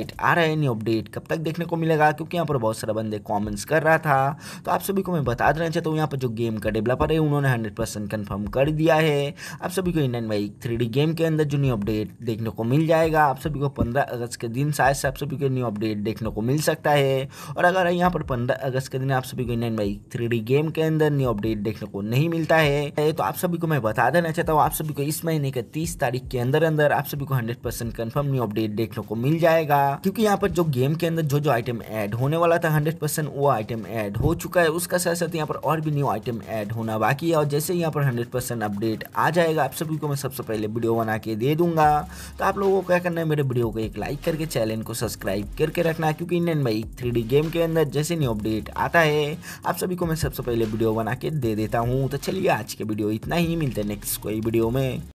update आ रहा है नहीं अपडेट कब तक देखने को मिलेगा क्योंकि यहाँ पर बहुत सारे बंदे कमेंट्स कर रहा था तो आप सभी को मैं बता देना चाहता हूँ यहाँ पर जो गेम का डेवलपर है उन्होंने हंड्रेड परसेंट कन्फर्म कर दिया है आप सभी को इंडियन बाइक थ्री गेम के अंदर जो न्यू अपडेट देखने को मिल जाएगा आप सभी को पंद्रह अगस्त के दिन शायद से आप सभी को न्यू अपडेट देखने को मिल सकता है और अगर यहाँ पर पंद्रह अगस्त के दिन आप सभी को इंडियन बाइक थ्री गेम के अंदर न्यू अपडेट देखने को नहीं मिलता है तो आप सभी को मैं बता देना चाहता हूँ आप सभी को इस महीने के तीस तारीख के अंदर अंदर आप सभी को hundred percent confirm new update देखने को मिल जाएगा था क्योंकि यहाँ पर जो गेम के अंदर जो जो आइटम ऐड होने वाला था हंड्रेड परसेंट वो आइटम ऐड हो चुका है उसका साथ साथ यहाँ पर और भी न्यू आइटम ऐड होना बाकी है और जैसे यहाँ पर हंड्रेड परसेंट अपडेट आ जाएगा आप सभी को मैं सबसे पहले वीडियो बना के दे दूंगा तो आप लोगों को क्या करना है मेरे वीडियो को एक लाइक करके चैनल को सब्सक्राइब करके रखना क्योंकि इंडियन बाइक थ्री गेम के अंदर जैसे न्यू अपडेट आता है आप सभी को मैं सबसे पहले वीडियो बना के दे देता हूँ तो चलिए आज के वीडियो इतना ही मिलते हैं नेक्स्ट कोई वीडियो में